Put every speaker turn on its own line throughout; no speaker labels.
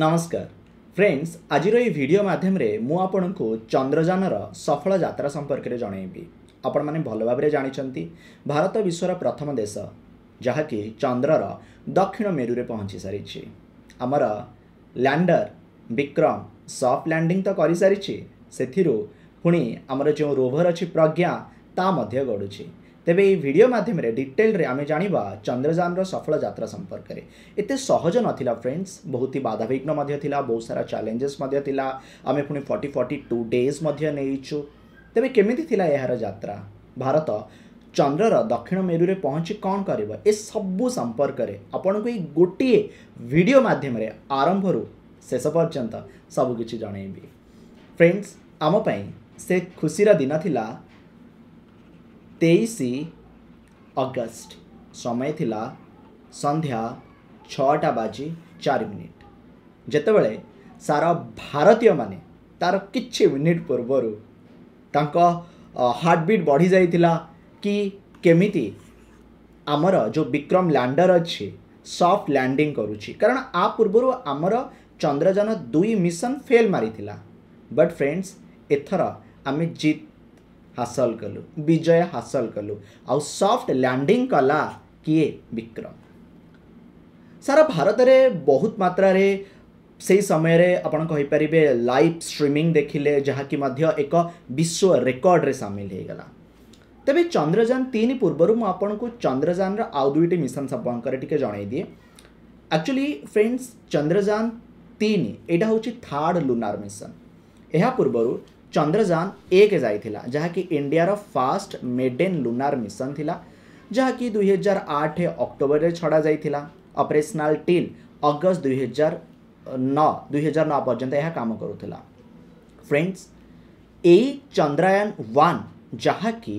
ନମସ୍କାର ଫ୍ରେଣ୍ଡସ୍ ଆଜିର ଏହି ଭିଡ଼ିଓ ମାଧ୍ୟମରେ ମୁଁ ଆପଣଙ୍କୁ ଚନ୍ଦ୍ରଯାନର ସଫଳ ଯାତ୍ରା ସମ୍ପର୍କରେ ଜଣାଇବି ଆପଣମାନେ ଭଲ ଭାବରେ ଜାଣିଛନ୍ତି ଭାରତ ବିଶ୍ୱର ପ୍ରଥମ ଦେଶ ଯାହାକି ଚନ୍ଦ୍ରର ଦକ୍ଷିଣ ମେରୁରେ ପହଞ୍ଚି ସାରିଛି ଆମର ଲ୍ୟାଣ୍ଡର ବିକ୍ରମ ସଫ୍ଟ ଲ୍ୟାଣ୍ଡିଂ ତ କରିସାରିଛି ସେଥିରୁ ପୁଣି ଆମର ଯେଉଁ ରୋଭର ଅଛି ପ୍ରଜ୍ଞା ତା ମଧ୍ୟ ଗଡ଼ୁଛି तेरे भिडियो मध्यम डिटेल आम जाना चंद्रजान रफल जित्रा संपर्क में एत सहज ना फ्रेंड्स बहुत ही बाधा विघ्न बहुत सारा चैलेंजेस आम पुणी फर्टी फर्टी टू डेज नहीं चु तेरे केमी यार जरा भारत चंद्रर दक्षिण मेरू में पहुँच कौन कर सब संपर्क आपण को गोटे भिडियो मध्यम आरंभ रु शेष पर्यटन सबकि जनइबी फ्रेंड्स आमपाई से खुशीर दिन थी ତେଇଶ ଅଗଷ୍ଟ ସମୟ ଥିଲା ସନ୍ଧ୍ୟା ଛଅଟା ବାଜି ଚାରି ମିନିଟ୍ ଯେତେବେଳେ ସାରା ଭାରତୀୟମାନେ ତା'ର କିଛି ମିନିଟ୍ ପୂର୍ବରୁ ତାଙ୍କ ହାର୍ଟବିଟ୍ ବଢ଼ିଯାଇଥିଲା କି କେମିତି ଆମର ଯେଉଁ ବିକ୍ରମ ଲ୍ୟାଣ୍ଡର ଅଛି ସଫ୍ଟ ଲ୍ୟାଣ୍ଡିଂ କରୁଛି କାରଣ ଆ ପୂର୍ବରୁ ଆମର ଚନ୍ଦ୍ରଯାନ ଦୁଇ ମିଶନ ଫେଲ୍ ମାରିଥିଲା ବଟ୍ ଫ୍ରେଣ୍ଡସ୍ ଏଥର ଆମେ ଜିତ୍ हासल कलु विजय हासल कलु सॉफ्ट लैंडिंग कला किए विक्रम सारा भारत रे बहुत मात्र से समय आपर लाइव स्ट्रीमिंग देखिले जहाँकि एक विश्व रेकर्ड रे सामिल हो गला तेरे चंद्रजान तीन पूर्व मुझक चंद्रजान रो दुईट मिशन संपर्क जनईदे एक्चुअली फ्रेंड्स चंद्रजान तीन यहाँ हूँ थार्ड लुनार मिशन यह पूर्व ଚନ୍ଦ୍ରଯାନ ଏକ ଯାଇଥିଲା ଯାହାକି ଇଣ୍ଡିଆର ଫାଷ୍ଟ ମେଡେନ୍ ଲୁନାର ମିଶନ ଥିଲା ଯାହାକି ଦୁଇହଜାର ଆଠ ଅକ୍ଟୋବରରେ ଛଡ଼ା ଯାଇଥିଲା ଅପରେସନାଲ୍ ଟିଲ୍ ଅଗଷ୍ଟ ଦୁଇହଜାର ନଅ ଦୁଇହଜାର ନଅ ପର୍ଯ୍ୟନ୍ତ ଏହା କାମ କରୁଥିଲା ଫ୍ରେଣ୍ଡସ୍ ଏଇ ଚନ୍ଦ୍ରାୟନ ୱାନ୍ ଯାହାକି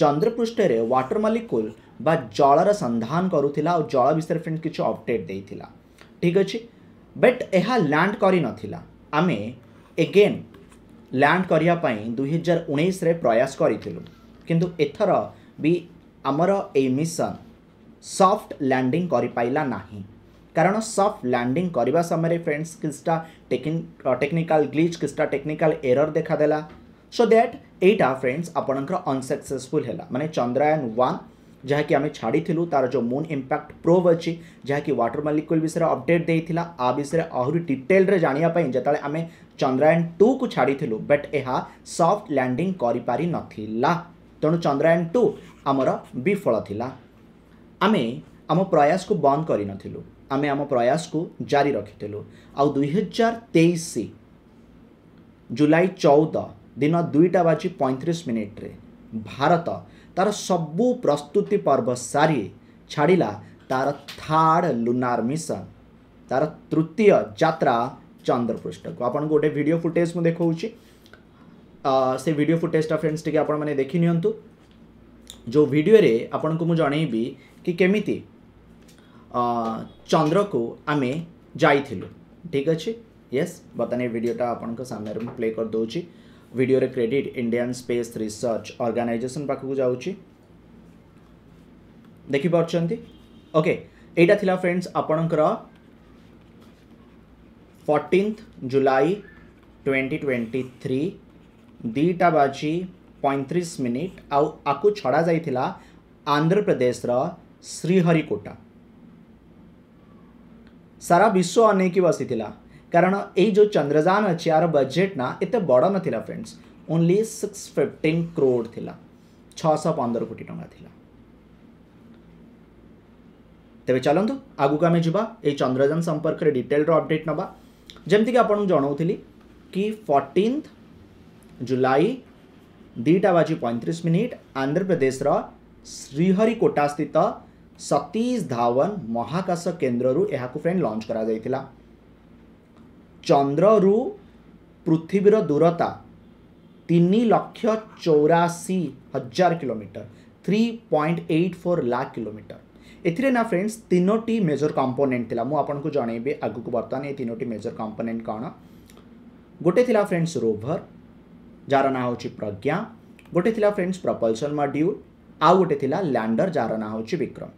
ଚନ୍ଦ୍ରପୃଷ୍ଠରେ ୱାଟର ମଲିକୁଲ ବା ଜଳର ସନ୍ଧାନ କରୁଥିଲା ଆଉ ଜଳ ବିଷୟରେ ଫ୍ରେଣ୍ଡ କିଛି ଅପଡେଟ୍ ଦେଇଥିଲା ଠିକ୍ ଅଛି ବଟ୍ ଏହା ଲ୍ୟାଣ୍ଡ କରିନଥିଲା ଆମେ ଏଗେନ୍ ଲ୍ୟାଣ୍ଡ କରିବା ପାଇଁ ଦୁଇହଜାର ଉଣେଇଶରେ ପ୍ରୟାସ କରିଥିଲୁ କିନ୍ତୁ ଏଥର ବି ଆମର ଏଇ ମିଶନ ସଫ୍ଟ ଲ୍ୟାଣ୍ଡିଂ କରିପାରିଲା ନାହିଁ କାରଣ ସଫ୍ଟ ଲ୍ୟାଣ୍ଡିଂ କରିବା ସମୟରେ ଫ୍ରେଣ୍ଡସ୍ କିଛିଟା ଟେକ୍ନିକାଲ ଗ୍ଲିଚ୍ କିଛିଟା ଟେକ୍ନିକାଲ ଏରର ଦେଖାଦେଲା ସୋ ଦ୍ୟାଟ୍ ଏଇଟା ଫ୍ରେଣ୍ଡସ୍ ଆପଣଙ୍କର ଅନସକ୍ସେସଫୁଲ୍ ହେଲା ମାନେ ଚନ୍ଦ୍ରାୟନ ୱାନ୍ ଯାହାକି ଆମେ ଛାଡ଼ିଥିଲୁ ତା'ର ଯେଉଁ ମୁନ୍ ଇମ୍ପାକ୍ଟ ପ୍ରୋଭ୍ ଅଛି ଯାହାକି ୱାଟର ମାଲିକ୍ୟୁଲ୍ ବିଷୟରେ ଅପଡ଼େଟ୍ ଦେଇଥିଲା ଆ ବିଷୟରେ ଆହୁରି ଡିଟେଲ୍ରେ ଜାଣିବା ପାଇଁ ଯେତେବେଳେ ଆମେ ଚନ୍ଦ୍ରାୟନ ଟୁକୁ ଛାଡ଼ିଥିଲୁ ବଟ୍ ଏହା ସଫ୍ଟ ଲ୍ୟାଣ୍ଡିଂ କରିପାରିନଥିଲା ତେଣୁ ଚନ୍ଦ୍ରାୟନ ଟୁ ଆମର ବିଫଳ ଥିଲା ଆମେ ଆମ ପ୍ରୟାସକୁ ବନ୍ଦ କରିନଥିଲୁ ଆମେ ଆମ ପ୍ରୟାସକୁ ଜାରି ରଖିଥିଲୁ ଆଉ ଦୁଇହଜାର ତେଇଶ ଜୁଲାଇ ଚଉଦ ଦିନ ଦୁଇଟା ବାଜି ପଇଁତିରିଶ ମିନିଟ୍ରେ ଭାରତ তার সবু প্রস্তুতি পর্ব সারি ছাড়া তার থার্ড লুনার মিশন তার তৃতীয় যাত্রা চন্দ্রপৃষ্ঠক আপনার গোটে ভিডিও ফুটেজ মু দেখাচ্ছি সে ভিডিও ফুটেজটা ফ্রেন্ডস টিকি আপনার দেখি নিয়ন্তু যে ভিডিওরে আপনার জনাইবি কি কেমিতি চন্দ্রকু আমি যাইলু ঠিক আছে यस yes, बर्तमान ये भिडियोटा आपंक सामने प्ले कर दूसरी वीडियो रे credit Indian space Research Organisation पाखु जाउ छी देखि पर्चंती ओके एटा थिला फ्रेंड्स आपनकर 14th जुलाई 2023 दीटा बाजी 35 मिनिट आउ आकु छडा जाई थिला आंध्र प्रदेश रा श्री सारा विश्व अनेकी बसी थिला કારણ એ જો ચંદ્રયાન હજાર બજેટના એતે બડ નથિલા friends only six fifteen crore થિલા છશ પંદર કોટી ટଙ୍କା થિલા ତେବେ ଚାଲନ୍ତୁ ଆଗକୁ ଆମେ ଯିବା ଏଇ ଚନ୍ଦ୍ରଯାନ ସମ୍ପର୍କରେ ଡିଟେଲ୍ର ଅପଡ଼େଟ୍ ନେବା ଯେମିତିକି ଆପଣଙ୍କୁ ଜଣାଉଥିଲି କି ଫର୍ଟିନ୍ଥ ଜୁଲାଇ ଦୁଇଟା ବାଜି ପଇଁତିରିଶ ମିନିଟ୍ ଆନ୍ଧ୍ରପ୍ରଦେଶର ଶ୍ରୀହରିକୋଟା ସ୍ଥିତ ସତୀଶ ଧାୱନ ମହାକାଶ କେନ୍ଦ୍ରରୁ ଏହାକୁ ଫ୍ରେଣ୍ଡ ଲଞ୍ଚ କରାଯାଇଥିଲା ଚନ୍ଦ୍ରରୁ ପୃଥିବୀର ଦୂରତା ତିନି ଲକ୍ଷ ଚଉରାଅଶୀ ହଜାର kilometre three point eight four lakh kilometre ଏଥିରେ ନା ଫ୍ରେଣ୍ଡସ୍ ତିନୋଟି ମେଜର କମ୍ପୋନେଣ୍ଟ ଥିଲା ମୁଁ ଆପଣଙ୍କୁ ଜଣେଇବି ଆଗକୁ ବର୍ତ୍ତମାନ ଏ ତିନୋଟି ମେଜର କମ୍ପୋନେଣ୍ଟ କ'ଣ ଗୋଟେ ଥିଲା ଫ୍ରେଣ୍ଡସ୍ ରୋଭର ଯାହାର ନାଁ ହେଉଛି ପ୍ରଜ୍ଞା ଗୋଟେ ଥିଲା ଫ୍ରେଣ୍ଡସ୍ ପ୍ରପଲ୍ସନ୍ ମଡ୍ୟୁଲ୍ ଆଉ ଗୋଟେ ଥିଲା ଲ୍ୟାଣ୍ଡର ଯାହାର ନାଁ ହେଉଛି ବିକ୍ରମ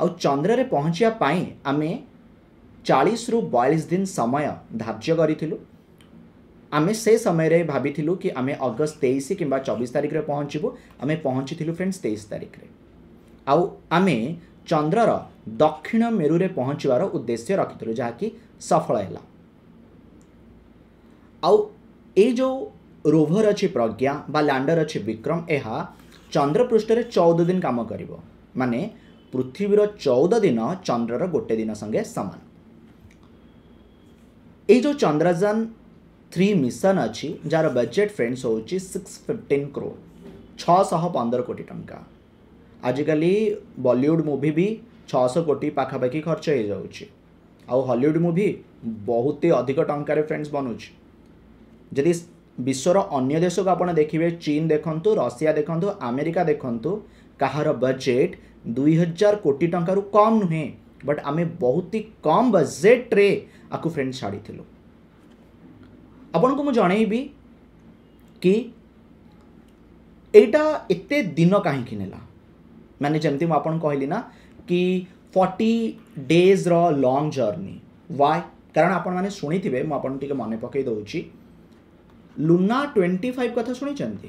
ଆଉ ଚନ୍ଦ୍ରରେ ପହଞ୍ଚିବା ପାଇଁ ଆମେ चालीस रु बयालीस दिन समय धार्ज करूँ आम से समय भाभी कि आम अगस्त तेईस कि चौबीस तारीख में पहुँचबू आम पहुँची फ्रेंड्स तेईस तारीख में आम चंद्रर दक्षिण मेरु में पहुँचवार उद्देश्य रखी जहाँकि सफल है आ जो रोभर अच्छे प्रज्ञा बा लैंडर अच्छे विक्रम यह चंद्रपृष्ठ से चौदह दिन कम कर माने पृथ्वीर चौदह दिन चंद्रर गोटे दिन संगे सामान ये जो चंद्रजान थ्री मिशन अच्छी जार बजेट फ्रेंड्स हूँ सिक्स फिफ्टीन क्रोर छः पंदर कोटी टंका आजिकल बलीउड मुवि भी छःश कोटी पाखापाखि खर्च हो जाए आउ हलीउड मुभि बहुत ही अधिक टकर फ्रेंड्स बनुची जदि विश्वर अगर देश को आप देखिए चीन देखु रशिया देखु आमेरिका देखु कहार बजेट दुई हजार कोटी टकर कम नुहे बट आम बहुत ही कम बजेट्रे ଆକୁ ଫ୍ରେଣ୍ଡ ଛାଡ଼ିଥିଲୁ ଆପଣଙ୍କୁ ମୁଁ ଜଣେଇବି କି ଏଇଟା ଏତେ ଦିନ କାହିଁକି ନେଲା ମାନେ ଯେମିତି ମୁଁ ଆପଣଙ୍କୁ କହିଲି ନା କି ଫର୍ଟି ଡେଜ୍ର ଲଙ୍ଗ୍ ଜର୍ଣ୍ଣି ୱାଏ କାରଣ ଆପଣମାନେ ଶୁଣିଥିବେ ମୁଁ ଆପଣଙ୍କୁ ଟିକେ ମନେ ପକାଇ ଦେଉଛି ଲୁନା ଟ୍ୱେଣ୍ଟି ଫାଇଭ୍ କଥା ଶୁଣିଛନ୍ତି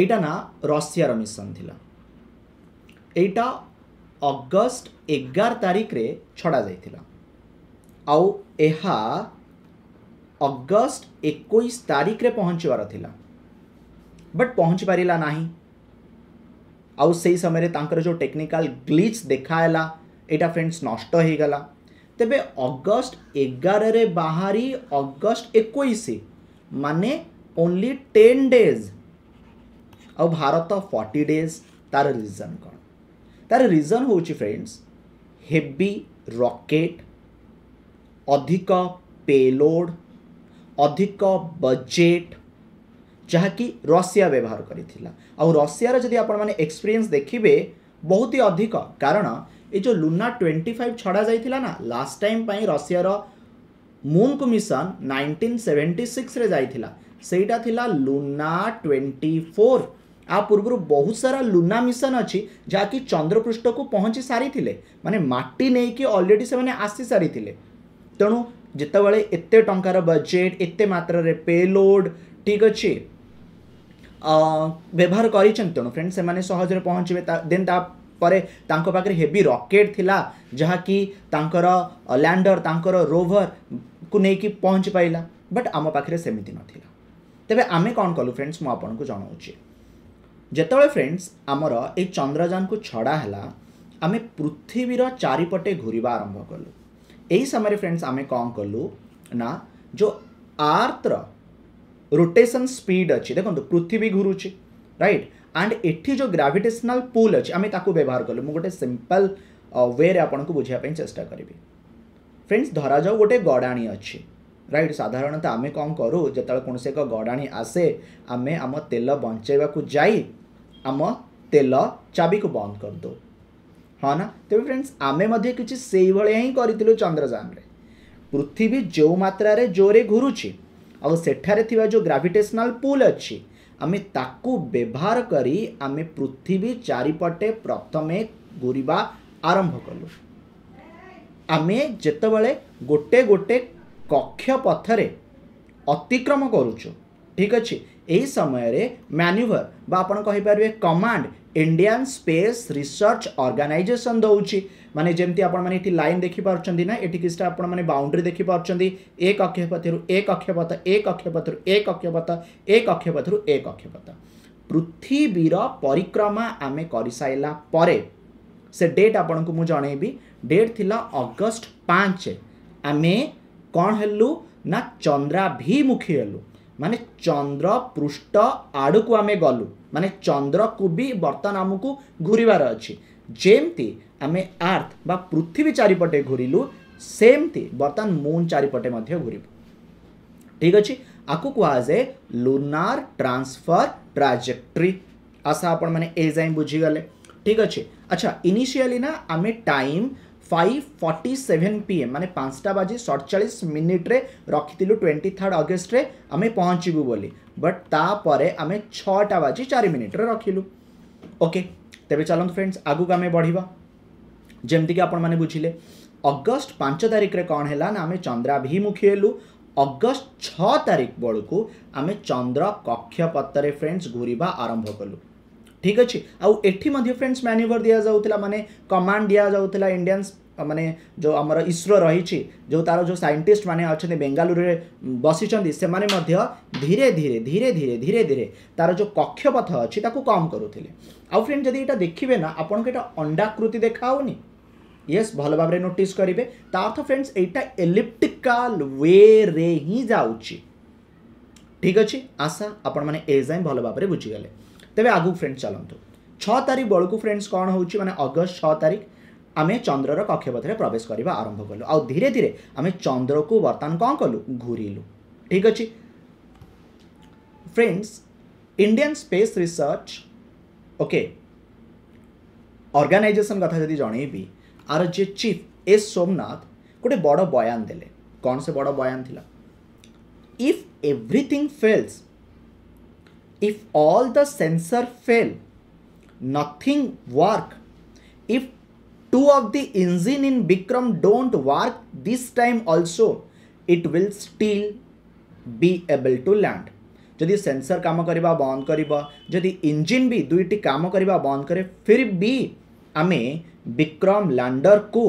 ଏଇଟା ନା ରଷିଆର ମିଶନ୍ ଥିଲା ଏଇଟା ଅଗଷ୍ଟ ଏଗାର ତାରିଖରେ ଛଡ଼ା ଯାଇଥିଲା ଆଉ ଏହା ଅଗଷ୍ଟ ଏକୋଇଶ ତାରିଖରେ ପହଞ୍ଚିବାର ଥିଲା ବଟ୍ ପହଞ୍ଚି ପାରିଲା ନାହିଁ ଆଉ ସେହି ସମୟରେ ତାଙ୍କର ଯେଉଁ ଟେକ୍ନିକାଲ ଗ୍ଲିଚ୍ ଦେଖାହେଲା ଏଇଟା ଫ୍ରେଣ୍ଡସ୍ ନଷ୍ଟ ହୋଇଗଲା ତେବେ ଅଗଷ୍ଟ ଏଗାରରେ ବାହାରି ଅଗଷ୍ଟ ଏକୋଇଶ ମାନେ ଓନ୍ଲି ଟେନ୍ ଡେଜ୍ ଆଉ ଭାରତ ଫର୍ଟି ଡେଜ୍ ତା'ର ରିଜନ୍ କ'ଣ ତା'ର ରିଜନ୍ ହେଉଛି ଫ୍ରେଣ୍ଡସ୍ ହେଭି ରକେଟ୍ ଅଧିକ ପେଲୋଡ଼ ଅଧିକ ବଜେଟ୍ ଯାହାକି ରଷିଆ ବ୍ୟବହାର କରିଥିଲା ଆଉ ରଷିଆର ଯଦି ଆପଣମାନେ ଏକ୍ସପିରିଏନ୍ସ ଦେଖିବେ ବହୁତ ହି ଅଧିକ କାରଣ ଏ ଯେଉଁ ଲୁନା ଟ୍ୱେଣ୍ଟି ଫାଇଭ୍ ଛଡ଼ା ଯାଇଥିଲା ନା ଲାଷ୍ଟ ଟାଇମ୍ ପାଇଁ ରଷିଆର ମୁନ୍କୁ ମିଶନ ନାଇଣ୍ଟିନ୍ ସେଭେଣ୍ଟି ସିକ୍ସରେ ଯାଇଥିଲା ସେଇଟା ଥିଲା ଲୁନା ଟ୍ୱେଣ୍ଟି ଫୋର୍ ଆ ପୂର୍ବରୁ ବହୁତ ସାରା ଲୁନା ମିଶନ ଅଛି ଯାହାକି ଚନ୍ଦ୍ରପୃଷ୍ଠକୁ ପହଞ୍ଚି ସାରିଥିଲେ ମାନେ ମାଟି ନେଇକି ଅଲରେଡ଼ି ସେମାନେ ଆସି ସାରିଥିଲେ ତେଣୁ ଯେତେବେଳେ ଏତେ ଟଙ୍କାର ବଜେଟ୍ ଏତେ ମାତ୍ରାରେ ପେଲୋଡ଼୍ ଠିକ୍ ଅଛି ବ୍ୟବହାର କରିଛନ୍ତି ତେଣୁ ଫ୍ରେଣ୍ଡ ସେମାନେ ସହଜରେ ପହଞ୍ଚିବେ ଦେନ୍ ତାପରେ ତାଙ୍କ ପାଖରେ ହେଭି ରକେଟ୍ ଥିଲା ଯାହାକି ତାଙ୍କର ଲ୍ୟାଣ୍ଡର ତାଙ୍କର ରୋଭରକୁ ନେଇକି ପହଞ୍ଚି ପାରିଲା ବଟ୍ ଆମ ପାଖରେ ସେମିତି ନଥିଲା ତେବେ ଆମେ କ'ଣ କଲୁ ଫ୍ରେଣ୍ଡସ୍ ମୁଁ ଆପଣଙ୍କୁ ଜଣାଉଛି ଯେତେବେଳେ ଫ୍ରେଣ୍ଡସ୍ ଆମର ଏଇ ଚନ୍ଦ୍ରଯାନକୁ ଛଡ଼ା ହେଲା ଆମେ ପୃଥିବୀର ଚାରିପଟେ ଘୁରିବା ଆରମ୍ଭ କଲୁ ଏହି ସମୟରେ ଫ୍ରେଣ୍ଡସ୍ ଆମେ କ'ଣ କଲୁ ନା ଯେଉଁ ଆର୍ଥର ରୋଟେସନ୍ ସ୍ପିଡ୍ ଅଛି ଦେଖନ୍ତୁ ପୃଥିବୀ ଘୁରୁଛି ରାଇଟ୍ ଆଣ୍ଡ ଏଠି ଯେଉଁ ଗ୍ରାଭିଟେସନାଲ୍ ପୁଲ୍ ଅଛି ଆମେ ତାକୁ ବ୍ୟବହାର କଲୁ ମୁଁ ଗୋଟେ ସିମ୍ପଲ୍ ୱେରେ ଆପଣଙ୍କୁ ବୁଝିବା ପାଇଁ ଚେଷ୍ଟା କରିବି ଫ୍ରେଣ୍ଡସ୍ ଧରାଯାଉ ଗୋଟେ ଗଡ଼ାଣି ଅଛି ରାଇଟ୍ ସାଧାରଣତଃ ଆମେ କ'ଣ କରୁ ଯେତେବେଳେ କୌଣସି ଏକ ଗଡ଼ାଣି ଆସେ ଆମେ ଆମ ତେଲ ବଞ୍ଚାଇବାକୁ ଯାଇ ଆମ ତେଲ ଚାବିକୁ ବନ୍ଦ କରିଦେଉ ହଁ ନା ତେବେ ଫ୍ରେଣ୍ଡସ୍ ଆମେ ମଧ୍ୟ କିଛି ସେଇଭଳିଆ ହିଁ କରିଥିଲୁ ଚନ୍ଦ୍ରଯାନରେ ପୃଥିବୀ ଯେଉଁ ମାତ୍ରାରେ ଜୋରେ ଘୁରୁଛି ଆଉ ସେଠାରେ ଥିବା ଯେଉଁ ଗ୍ରାଭିଟେସନାଲ୍ ପୁଲ୍ ଅଛି ଆମେ ତାକୁ ବ୍ୟବହାର କରି ଆମେ ପୃଥିବୀ ଚାରିପଟେ ପ୍ରଥମେ ଘୁରିବା ଆରମ୍ଭ କଲୁ ଆମେ ଯେତେବେଳେ ଗୋଟେ ଗୋଟେ କକ୍ଷ ପଥରେ ଅତିକ୍ରମ କରୁଛୁ ଠିକ୍ ଅଛି ଏହି ସମୟରେ ମ୍ୟାନ୍ୟୁଭର ବା ଆପଣ କହିପାରିବେ command Indian space research Organisation ଦେଉଛି ମାନେ ଯେମିତି ଆପଣମାନେ ଏଠି ଲାଇନ୍ ଦେଖିପାରୁଛନ୍ତି ନା ଏଠି କିଛିଟା ଆପଣମାନେ ବାଉଣ୍ଡ୍ରି ଦେଖିପାରୁଛନ୍ତି ଏ କକ୍ଷପଥରୁ ଏ କକ୍ଷପଥ ଏ କକ୍ଷପଥରୁ ଏ କକ୍ଷପଥ ଏ କକ୍ଷପଥରୁ ଏ କକ୍ଷପଥ ପୃଥିବୀର ପରିକ୍ରମା ଆମେ କରିସାରିଲା ପରେ ସେ ଡେଟ୍ ଆପଣଙ୍କୁ ମୁଁ ଜଣେଇବି ଡେଟ୍ ଥିଲା ଅଗଷ୍ଟ ପାଞ୍ଚ ଆମେ କ'ଣ ହେଲୁ ନା ଚନ୍ଦ୍ରାଭିମୁଖୀ ହେଲୁ ମାନେ ଚନ୍ଦ୍ର ପୃଷ୍ଠ ଆଡ଼କୁ ଆମେ ଗଲୁ ମାନେ ଚନ୍ଦ୍ରକୁ ବି ବର୍ତ୍ତମାନ ଆମକୁ ଘୁରିବାର ଅଛି ଯେମିତି ଆମେ ଆର୍ଥ ବା ପୃଥିବୀ ଚାରିପଟେ ଘୁରିଲୁ ସେମିତି ବର୍ତ୍ତମାନ ମୁନ୍ ଚାରିପଟେ ମଧ୍ୟ ଘୁରିବୁ ଠିକ୍ ଅଛି ଆକୁ କୁହାଯାଏ ଲୁନାର ଟ୍ରାନ୍ସଫର ଟ୍ରାଜେକ୍ଟ୍ରି ଆଶା ଆପଣମାନେ ଏ ଯାଏଁ ବୁଝିଗଲେ ଠିକ୍ ଅଛି ଆଚ୍ଛା ଇନିସିଆଲି ନା ଆମେ time five forty seven P M मानने पांचटा बाजी सड़चाश मिनिट्रे रखी ट्वेंटी थार्ड अगस्ट आम पहुँचबू बोली ବଟ୍ ତାପରେ ଆମେ ଛଅଟା ବାଜି ଚାରି ମିନିଟ୍ରେ ରଖିଲୁ ଓକେ ତେବେ ଚାଲନ୍ତୁ ଫ୍ରେଣ୍ଡସ୍ ଆଗକୁ ଆମେ ବଢ଼ିବା ଯେମିତିକି ଆପଣମାନେ ବୁଝିଲେ ଅଗଷ୍ଟ ପାଞ୍ଚ ତାରିଖରେ କ'ଣ ହେଲା ନା ଆମେ ଚନ୍ଦ୍ରାଭିମୁଖୀ ହେଲୁ ଅଗଷ୍ଟ ଛଅ ତାରିଖ ବେଳକୁ ଆମେ ଚନ୍ଦ୍ର କକ୍ଷପଥରେ ଫ୍ରେଣ୍ଡସ୍ ଘୁରିବା ଆରମ୍ଭ କଲୁ ଠିକ୍ ଅଛି ଆଉ ଏଠି ମଧ୍ୟ ଫ୍ରେଣ୍ଡସ୍ ମ୍ୟାନ୍ୟୁଭର ଦିଆଯାଉଥିଲା ମାନେ କମାଣ୍ଡ ଦିଆଯାଉଥିଲା ଇଣ୍ଡିଆନ୍ ମାନେ ଯେଉଁ ଆମର ଇସ୍ରୋ ରହିଛି ଯେଉଁ ତା'ର ଯେଉଁ ସାଇଣ୍ଟିଷ୍ଟମାନେ ଅଛନ୍ତି ବେଙ୍ଗାଲୁରୁରେ ବସିଛନ୍ତି ସେମାନେ ମଧ୍ୟ ଧୀରେ ଧୀରେ ଧୀରେ ଧୀରେ ଧୀରେ ଧୀରେ ତା'ର ଯେଉଁ କକ୍ଷପଥ ଅଛି ତାକୁ କମ୍ କରୁଥିଲେ ଆଉ ଫ୍ରେଣ୍ଡ ଯଦି ଏଇଟା ଦେଖିବେ ନା ଆପଣଙ୍କୁ ଏଇଟା ଅଣ୍ଡାକୃତି ଦେଖାହେଉନି ୟେସ୍ ଭଲ ଭାବରେ ନୋଟିସ୍ କରିବେ ତା ଅର୍ଥ ଫ୍ରେଣ୍ଡସ୍ ଏଇଟା ଏଲିପ୍ଟିକାଲ୍ ୱେରେ ହିଁ ଯାଉଛି ଠିକ୍ ଅଛି ଆଶା ଆପଣମାନେ ଏ ଯାଏଁ ଭଲ ଭାବରେ ବୁଝିଗଲେ ତେବେ ଆଗକୁ ଫ୍ରେଣ୍ଡସ୍ ଚାଲନ୍ତୁ ଛଅ ତାରିଖ ବେଳକୁ ଫ୍ରେଣ୍ଡସ୍ କ'ଣ ହେଉଛି ମାନେ ଅଗଷ୍ଟ ଛଅ ତାରିଖ ଆମେ ଚନ୍ଦ୍ରର କକ୍ଷପଥରେ ପ୍ରବେଶ କରିବା ଆରମ୍ଭ କଲୁ ଆଉ ଧୀରେ ଧୀରେ ଆମେ ଚନ୍ଦ୍ରକୁ ବର୍ତ୍ତମାନ କ'ଣ କଲୁ ଘୁରିଲୁ ଠିକ୍ ଅଛି friends Indian space Research okay Organisation କଥା ଯଦି ଜଣେଇବି ଆର ଯିଏ ଚିଫ୍ ଏସ୍ ସୋମନାଥ ଗୋଟେ ବଡ଼ ବୟାନ ଦେଲେ କ'ଣ ସେ ବଡ଼ ବୟାନ ଥିଲା if everything fails if all the sensor fail nothing work if two of the engine in Bikram don't work this time also, it will still be able to land. ଯଦି ସେନ୍ସର କାମ କରିବା ବନ୍ଦ କରିବ ଯଦି ଇଞ୍ଜିନ୍ ବି ଦୁଇଟି କାମ କରିବା ବନ୍ଦ କରେ ଫିର୍ ବି ଆମେ ବିକ୍ରମ ଲ୍ୟାଣ୍ଡରକୁ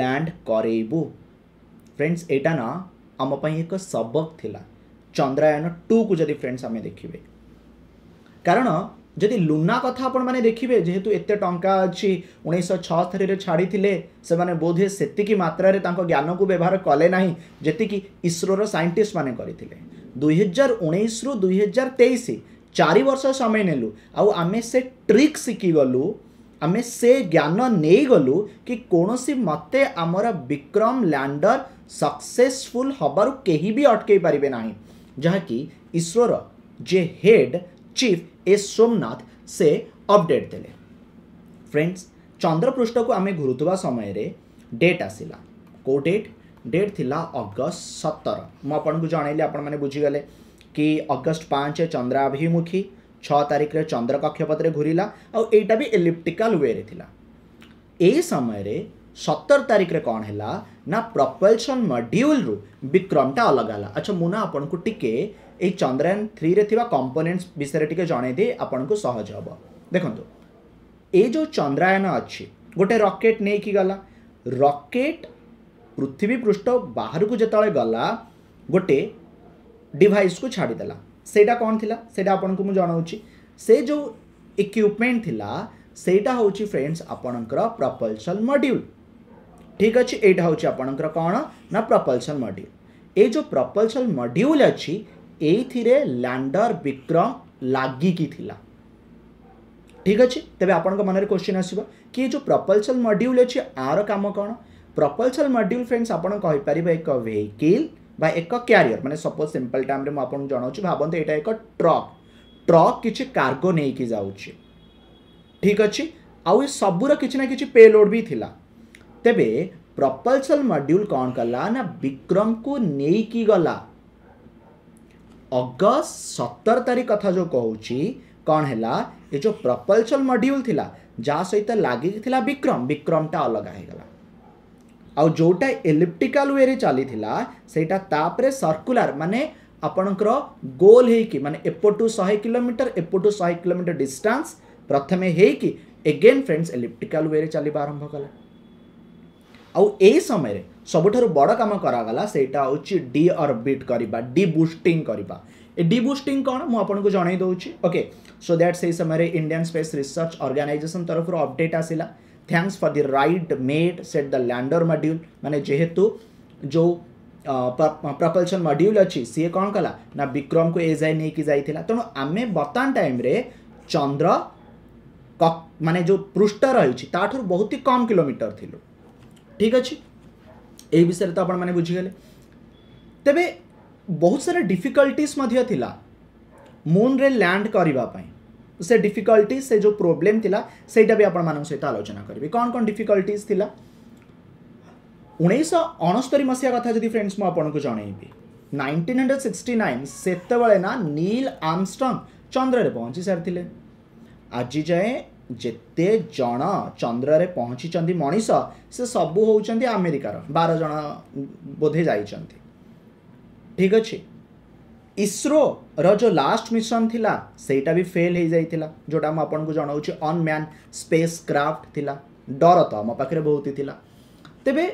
ଲ୍ୟାଣ୍ଡ କରେଇବୁ ଫ୍ରେଣ୍ଡସ୍ ଏଇଟା ନା ଆମ ପାଇଁ ଏକ ସବକ ଥିଲା ଚନ୍ଦ୍ରାୟନ ଟୁକୁ ଯଦି ଫ୍ରେଣ୍ଡସ୍ ଆମେ ଦେଖିବେ କାରଣ ଯଦି ଲୁନା କଥା ଆପଣମାନେ ଦେଖିବେ ଯେହେତୁ ଏତେ ଟଙ୍କା ଅଛି ଉଣେଇଶହ ଛଅସ୍ତରୀରେ ଛାଡ଼ିଥିଲେ ସେମାନେ ବୋଧହୁଏ ସେତିକି ମାତ୍ରାରେ ତାଙ୍କ ଜ୍ଞାନକୁ ବ୍ୟବହାର କଲେ ନାହିଁ ଯେତିକି ଇସ୍ରୋର ସାଇଣ୍ଟିଷ୍ଟମାନେ କରିଥିଲେ ଦୁଇହଜାର ଉଣେଇଶରୁ ଦୁଇହଜାର ତେଇଶ ଚାରି ବର୍ଷ ସମୟ ନେଲୁ ଆଉ ଆମେ ସେ ଟ୍ରିକ୍ ଶିଖିଗଲୁ ଆମେ ସେ ଜ୍ଞାନ ନେଇଗଲୁ କି କୌଣସି ମତେ ଆମର ବିକ୍ରମ ଲ୍ୟାଣ୍ଡର ସକ୍ସେସଫୁଲ୍ ହେବାରୁ କେହି ବି ଅଟକେଇ ପାରିବେ ନାହିଁ ଯାହାକି ଇସ୍ରୋର ଯେ ହେଡ଼୍ ଚିଫ୍ ए ସୋମନାଥ ସେ ଅପଡେଟ୍ ଦେଲେ ଫ୍ରେଣ୍ଡସ୍ ଚନ୍ଦ୍ରପୃଷ୍ଠକୁ ଆମେ ଘୁରୁଥିବା ସମୟରେ ଡେଟ୍ ଆସିଲା କେଉଁ ଡେଟ୍ ଡେଟ୍ ଥିଲା ଅଗଷ୍ଟ ସତର ମୁଁ ଆପଣଙ୍କୁ ଜଣାଇଲି ଆପଣମାନେ ବୁଝିଗଲେ କି ଅଗଷ୍ଟ ପାଞ୍ଚ ଚନ୍ଦ୍ରାଭିମୁଖୀ ଛଅ ତାରିଖରେ ଚନ୍ଦ୍ର କକ୍ଷପଥରେ ଘୁରିଲା ଆଉ ଏଇଟା ବି ଏଲିପ୍ଟିକାଲ୍ ୱେରେ ଥିଲା ଏହି ସମୟରେ ସତର ତାରିଖରେ କ'ଣ ହେଲା ନା ପ୍ରପଲ୍ସନ୍ ମଡ୍ୟୁଲ୍ରୁ ବିକ୍ରମଟା ଅଲଗା ହେଲା ଆଚ୍ଛା ମୁଁ ନା ଆପଣଙ୍କୁ ଟିକେ ଏଇ ଚନ୍ଦ୍ରାୟନ ଥ୍ରୀରେ ଥିବା କମ୍ପୋନେଣ୍ଟସ୍ ବିଷୟରେ ଟିକେ ଜଣାଇଦିଏ ଆପଣଙ୍କୁ ସହଜ ହେବ ଦେଖନ୍ତୁ ଏଇ ଯେଉଁ ଚନ୍ଦ୍ରାୟନ ଅଛି ଗୋଟେ ରକେଟ୍ ନେଇକି ଗଲା ରକେଟ୍ ପୃଥିବୀ ପୃଷ୍ଠ ବାହାରକୁ ଯେତେବେଳେ ଗଲା ଗୋଟେ ଡିଭାଇସ୍କୁ ଛାଡ଼ିଦେଲା ସେଇଟା କ'ଣ ଥିଲା ସେଇଟା ଆପଣଙ୍କୁ ମୁଁ ଜଣାଉଛି ସେ ଯେଉଁ ଇକ୍ୟୁପମେଣ୍ଟ ଥିଲା ସେଇଟା ହେଉଛି ଫ୍ରେଣ୍ଡସ୍ ଆପଣଙ୍କର ପ୍ରପଲ୍ସନ୍ ମଡ୍ୟୁଲ୍ ঠিক আছে এইটা হচ্ছে আপনার কোণ না প্রপলসন মডিউল এই যে প্রপলসন মডিউল অছি এইথিরে ল্যান্ডর বিক্রম লাগিকি লা ঠিক আছে তবে আপনার মনে কোশ্চিন আসব কি এই যে প্রপলসন মডিউল অছি আর কাম কোণ প্রপলসন মডিউল ফ্রেন্ডস আপনার কইপারে এক ভেহিকিল বা এক ক্যারিয়র মানে সপোজ সিম্পল টাইমে আপনার জনাওছি ভাবতে এটা এক ট্রক ট্রক কিছু কার্গো নেইকি যাচ্ছে ঠিক আছে আউ এ সবুর কিছু না কিছু পেলোড বি লা तेरे प्रपलसल मड्यूल कौन कला ना विक्रम को नहींक गला अगस्त सतर तारीख कथा जो कौच कौन है ये जो प्रपलसल मड्यूल थी जहाँ सहित लगता विक्रम विक्रमटा अलग होगा आ जोटा एलिप्टिकाल वे चली सर्कुलर मानने आपणकर गोल हो मैंने एपटू शहे कोमीटर एपटू शहे कोमीटर डिस्टास् प्रथम होगेन फ्रेंड्स एलिप्टिकाल वे चलवा आरंभ कला ଆଉ ଏହି ସମୟରେ ସବୁଠାରୁ ବଡ଼ କାମ କରାଗଲା ସେଇଟା ହେଉଛି ଡି ଅର୍ବିଟ୍ କରିବା ଡି ବୁଷ୍ଟିଂ କରିବା ଏ ଡି ବୁଷ୍ଟିଂ କ'ଣ ମୁଁ ଆପଣଙ୍କୁ ଜଣାଇ ଦେଉଛି ଓକେ ସୋ ଦ୍ୟାଟ୍ ସେହି ସମୟରେ ଇଣ୍ଡିଆନ୍ ସ୍ପେସ୍ ରିସର୍ଚ୍ଚ ଅର୍ଗାନାଇଜେସନ୍ ତରଫରୁ ଅପଡେଟ୍ ଆସିଲା thanks for the right made set the lander module मैंने जेहेतु जो प्रपल्सन मड्यूल अच्छी सी कौन कला ना विक्रम को ए जाए नहीं जाइला तेणु तो आम बर्तमान टाइम रे चंद्र मान जो पृष्ठ रही बहुत ही कम किलोमीटर थी ঠিক আছে এই বিষয়ে তো আপনার বুঝিগলে তেবে ବହୁତ ସାରା ଡିଫିକଲ୍ଟିସ୍ ମଧ୍ୟ ଥିଲା ମୁନ୍ରେ ଲ୍ୟାଣ୍ଡ କରିବା ପାଇଁ ସେ ଡିଫିକଲ୍ଟି ସେ ଯେଉଁ ପ୍ରୋବ୍ଲେମ୍ ଥିଲା ସେଇଟା ବି ଆପଣମାନଙ୍କ ସହିତ ଆଲୋଚନା କରିବି କ'ଣ କ'ଣ ଡିଫିକଲ୍ଟିସ୍ ଥିଲା ଉଣେଇଶହ ଅଣସ୍ତରୀ ମସିହା କଥା ଯଦି ଫ୍ରେଣ୍ଡସ୍ ମୁଁ ଆପଣଙ୍କୁ ଜଣେଇବି ନାଇନଟିନ୍ ହଣ୍ଡ୍ରେଡ଼ ସିକ୍ସଟି ନାଇନ୍ ସେତେବେଳେ ନା ନୀଲ ଆର୍ମଷ୍ଟ୍ରଙ୍ଗ ଚନ୍ଦ୍ରରେ ପହଞ୍ଚି ସାରିଥିଲେ ଆଜି ଯାଏଁ ଯେତେ ଜଣ ଚନ୍ଦ୍ରରେ ପହଞ୍ଚିଛନ୍ତି ମଣିଷ ସେ ସବୁ ହେଉଛନ୍ତି ଆମେରିକାର ବାର ଜଣ ବୋଧେ ଯାଇଛନ୍ତି ଠିକ୍ ଅଛି ଇସ୍ରୋର ଯେଉଁ ଲାଷ୍ଟ ମିଶନ ଥିଲା ସେଇଟା ବି ଫେଲ୍ ହେଇଯାଇଥିଲା ଯେଉଁଟା ମୁଁ ଆପଣଙ୍କୁ ଜଣାଉଛି ଅନ୍ମ୍ୟାନ୍ ସ୍ପେସ୍ କ୍ରାଫ୍ଟ ଥିଲା ଡର ତ ଆମ ପାଖରେ ବହୁତ ଥିଲା ତେବେ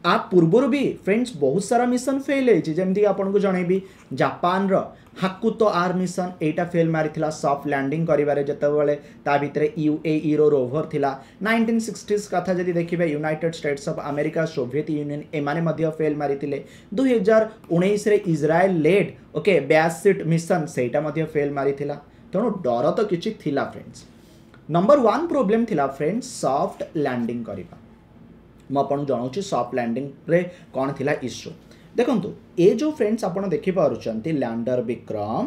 આ ପୂର୍ବରୁ ବି ଫ୍ରେଣ୍ଡସ୍ ବହୁତ ସାରା ମିଶନ୍ ଫେଲ୍ ହେଇଛି ଯେମିତିକି ଆପଣଙ୍କୁ ଜଣେଇବି ଜାପାନର ହାକୁତୋ ଆର୍ ମିଶନ୍ ଏଇଟା ଫେଲ୍ ମାରିଥିଲା ସଫ୍ଟ ଲ୍ୟାଣ୍ଡିଂ କରିବାରେ ଯେତେବେଳେ ତା ଭିତରେ ୟୁ ଏ ଇରୋ ରୋଭର ଥିଲା ନାଇନଟିନ୍ ସିକ୍ସଟିଜ୍ କଥା ଯଦି ଦେଖିବେ United States of America Soviet Union ଏମାନେ ମଧ୍ୟ ଫେଲ୍ ମାରିଥିଲେ ଦୁଇହଜାର ଉଣେଇଶରେ ଇସ୍ରାଏଲ୍ ଲେଟ୍ ଓକେ ବ୍ୟାସିଟ୍ ମିଶନ୍ ସେଇଟା ମଧ୍ୟ ଫେଲ୍ ମାରିଥିଲା ତେଣୁ ଡର ତ କିଛି ଥିଲା ଫ୍ରେଣ୍ଡସ୍ ନମ୍ବର ୱାନ୍ ପ୍ରୋବ୍ଲେମ୍ ଥିଲା ଫ୍ରେଣ୍ଡସ୍ ସଫ୍ଟ ଲ୍ୟାଣ୍ଡିଂ କରିବା ମୁଁ ଆପଣଙ୍କୁ ଜଣାଉଛି ସଫ୍ଟ ଲ୍ୟାଣ୍ଡିଂରେ କ'ଣ ଥିଲା ଇସ୍ରୋ ଦେଖନ୍ତୁ ଏ ଯେଉଁ ଫ୍ରେଣ୍ଡସ୍ ଆପଣ ଦେଖିପାରୁଛନ୍ତି ଲ୍ୟାଣ୍ଡର ବିକ୍ରମ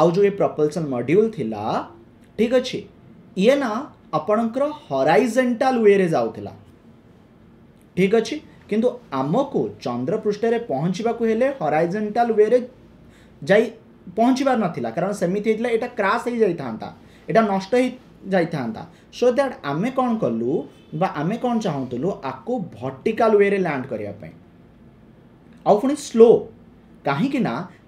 ଆଉ ଯେଉଁ ଏ ପ୍ରପଲ୍ସନ୍ ମଡ୍ୟୁଲ୍ ଥିଲା ଠିକ୍ ଅଛି ଇଏ ନା ଆପଣଙ୍କର ହରାଇଜେଣ୍ଟାଲ ୱେରେ ଯାଉଥିଲା ଠିକ୍ ଅଛି କିନ୍ତୁ ଆମକୁ ଚନ୍ଦ୍ରପୃଷ୍ଠରେ ପହଞ୍ଚିବାକୁ ହେଲେ ହରାଇଜେଣ୍ଟାଲ ୱେରେ ଯାଇ ପହଞ୍ଚିବାର ନଥିଲା କାରଣ ସେମିତି ହେଇଥିଲା ଏଇଟା କ୍ରାସ୍ ହେଇଯାଇଥାନ୍ତା ଏଇଟା ନଷ୍ଟ ହେଇ जाता सो दैट आम कौन कलु आम कौन चाहूल आपको भर्टिकाल वे लैंड करवाई आई कहीं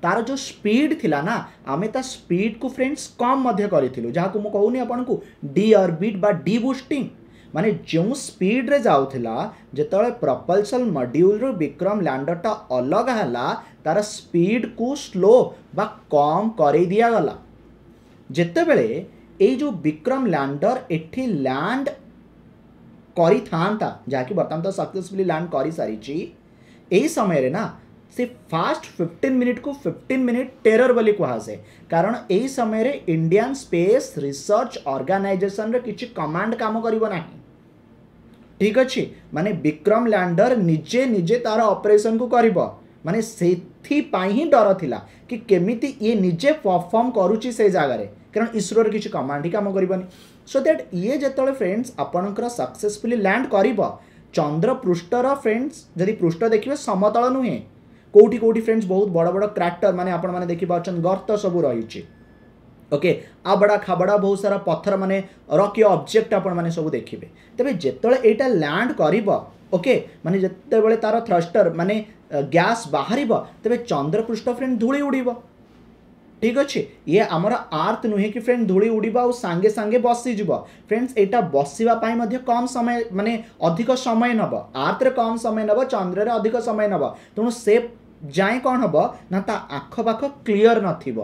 तार जो स्पीड थी ना आम ता स्पीड को फ्रेंड्स कम करूँ जहाँ को मुझे कहूनी डी अर्बिट बा डी बुस्टिंग माने जो स्पीड्रे जाऊला जिते प्रपलसल मड्यूल रु विक्रम लैंडरटा अलग है तार स्पीड को स्लो बा कम कर दिगला जिते बड़े ଏଇ ଯେଉଁ ବିକ୍ରମ ଲ୍ୟାଣ୍ଡର ଏଠି ଲ୍ୟାଣ୍ଡ କରିଥାନ୍ତା ଯାହାକି ବର୍ତ୍ତମାନ ତ ସକ୍ସେସଫୁଲି ଲ୍ୟାଣ୍ଡ କରିସାରିଛି ଏହି ସମୟରେ ନା ସେ ଫାଷ୍ଟ ଫିଫ୍ଟିନ୍ ମିନିଟ୍କୁ ଫିଫ୍ଟିନ୍ ମିନିଟ୍ ଟେରର ବୋଲି କୁହାଯାଏ କାରଣ ଏହି ସମୟରେ ଇଣ୍ଡିଆନ୍ ସ୍ପେସ୍ ରିସର୍ଚ୍ଚ ଅର୍ଗାନାଇଜେସନ୍ର କିଛି କମାଣ୍ଡ କାମ କରିବ ନାହିଁ ଠିକ୍ ଅଛି ମାନେ ବିକ୍ରମ ଲ୍ୟାଣ୍ଡର ନିଜେ ନିଜେ ତା'ର ଅପରେସନ୍କୁ କରିବ ମାନେ ସେଇଥିପାଇଁ ହିଁ ଡର ଥିଲା କି କେମିତି ଇଏ ନିଜେ ପରଫର୍ମ କରୁଛି ସେଇ ଜାଗାରେ କାରଣ ଇସ୍ରୋର କିଛି କମାଣ୍ଡ ହିଁ କାମ କରିବନି ସୋ ଦ୍ୟାଟ୍ ଇଏ ଯେତେବେଳେ ଫ୍ରେଣ୍ଡସ୍ ଆପଣଙ୍କର ସକ୍ସେସଫୁଲି ଲ୍ୟାଣ୍ଡ କରିବ ଚନ୍ଦ୍ର ପୃଷ୍ଠର ଫ୍ରେଣ୍ଡସ୍ ଯଦି ପୃଷ୍ଠ ଦେଖିବେ ସମତଳ ନୁହେଁ କେଉଁଠି କେଉଁଠି ଫ୍ରେଣ୍ଡସ୍ ବହୁତ ବଡ଼ ବଡ଼ କ୍ରାଟର ମାନେ ଆପଣମାନେ ଦେଖିପାରୁଛନ୍ତି ଗର୍ତ୍ତ ସବୁ ରହିଛି ଓକେ ଆବଡ଼ା ଖାବଡ଼ା ବହୁତ ସାରା ପଥର ମାନେ ରକି ଅବଜେକ୍ଟ ଆପଣମାନେ ସବୁ ଦେଖିବେ ତେବେ ଯେତେବେଳେ ଏଇଟା ଲ୍ୟାଣ୍ଡ କରିବ ଓକେ ମାନେ ଯେତେବେଳେ ତାର ଥ୍ରଷ୍ଟର ମାନେ ଗ୍ୟାସ୍ ବାହାରିବ ତେବେ ଚନ୍ଦ୍ରପୃଷ୍ଠ ଫ୍ରେଣ୍ଡ ଧୂଳି ଉଡ଼ିବ ଠିକ୍ ଅଛି ଇଏ ଆମର ଆର୍ଥ ନୁହେଁ କି ଫ୍ରେଣ୍ଡ ଧୂଳି ଉଡ଼ିବ ଆଉ ସାଙ୍ଗେ ସାଙ୍ଗେ ବସିଯିବ ଫ୍ରେଣ୍ଡସ୍ ଏଇଟା ବସିବା ପାଇଁ ମଧ୍ୟ କମ୍ ସମୟ ମାନେ ଅଧିକ ସମୟ ନେବ ଆର୍ଥରେ କମ୍ ସମୟ ନେବ ଚନ୍ଦ୍ରରେ ଅଧିକ ସମୟ ନେବ ତେଣୁ ସେ ଯାଏଁ କ'ଣ ହେବ ନା ତା ଆଖପାଖ କ୍ଲିଅର୍ ନଥିବ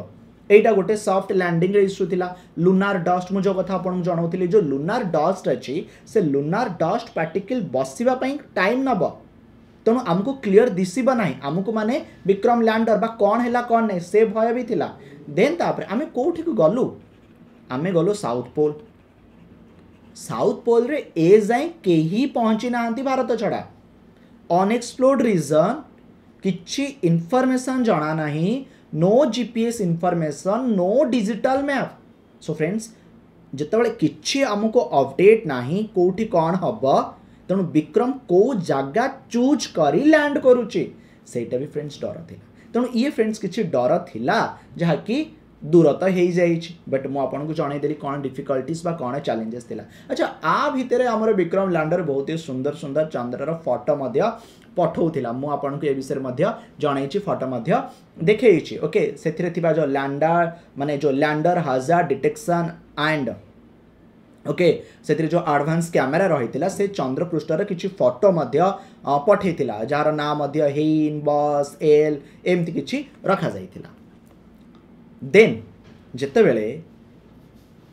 ଏଇଟା ଗୋଟେ ସଫ୍ଟ ଲ୍ୟାଣ୍ଡିଂର ଇସ୍ୟୁ ଥିଲା ଲୁନାର ଡଷ୍ଟ ମୁଁ ଯେଉଁ କଥା ଆପଣଙ୍କୁ ଜଣାଉଥିଲି ଯେଉଁ ଲୁନାର ଡଷ୍ଟ ଅଛି ସେ ଲୁନାର ଡଷ୍ଟ ପାର୍ଟିକିଲ୍ ବସିବା ପାଇଁ ଟାଇମ୍ ନେବ तेणु आमको क्लीयर दिशा ना आमको मानने विक्रम लैंडर कौन है कौन ना से भय भी था देपर आम कौट गलु आम गलु साउथ पोल साउथ पोल रे ए जाए कहीं पहुँची ना भारत छड़ा अनएक्सप्लोर्ड रिजन कि इनफर्मेसन ना no GPS information no digital map so friends जिते बड़े आमको अबडेट ना कौटी कौन हम ତେଣୁ ବିକ୍ରମ କେଉଁ ଜାଗା ଚୁଜ୍ କରି ଲ୍ୟାଣ୍ଡ କରୁଛି ସେଇଟା ବି ଫ୍ରେଣ୍ଡସ୍ ଡର ଥିଲା ତେଣୁ ଇଏ ଫ୍ରେଣ୍ଡସ୍ କିଛି ଡର ଥିଲା ଯାହାକି ଦୂର ତ ହେଇଯାଇଛି ବଟ୍ ମୁଁ ଆପଣଙ୍କୁ ଜଣାଇଦେଲି କ'ଣ ଡିଫିକଲ୍ଟିସ୍ ବା କ'ଣ ଚ୍ୟାଲେଞ୍ଜେସ୍ ଥିଲା ଆଚ୍ଛା ଆ ଭିତରେ ଆମର ବିକ୍ରମ ଲ୍ୟାଣ୍ଡର ବହୁତ ହି ସୁନ୍ଦର ସୁନ୍ଦର ଚନ୍ଦ୍ରର ଫଟୋ ମଧ୍ୟ ପଠାଉଥିଲା ମୁଁ ଆପଣଙ୍କୁ ଏ ବିଷୟରେ ମଧ୍ୟ ଜଣାଇଛି ଫଟୋ ମଧ୍ୟ ଦେଖେଇଛି ଓକେ ସେଥିରେ ଥିବା ଯେଉଁ ଲ୍ୟାଣ୍ଡର ମାନେ ଯେଉଁ ଲ୍ୟାଣ୍ଡର ହାଜା ଡିଟେକ୍ସନ୍ ଆଣ୍ଡ ଓକେ ସେଥିରେ ଯେଉଁ ଆଡ଼ଭାନ୍ସ କ୍ୟାମେରା ରହିଥିଲା ସେ ଚନ୍ଦ୍ରପୃଷ୍ଠର କିଛି ଫଟୋ ମଧ୍ୟ ପଠାଇଥିଲା ଯାହାର ନାଁ ମଧ୍ୟ ହେଇନ୍ ବସ୍ ଏଲ୍ ଏମିତି କିଛି ରଖାଯାଇଥିଲା ଦେନ୍ ଯେତେବେଳେ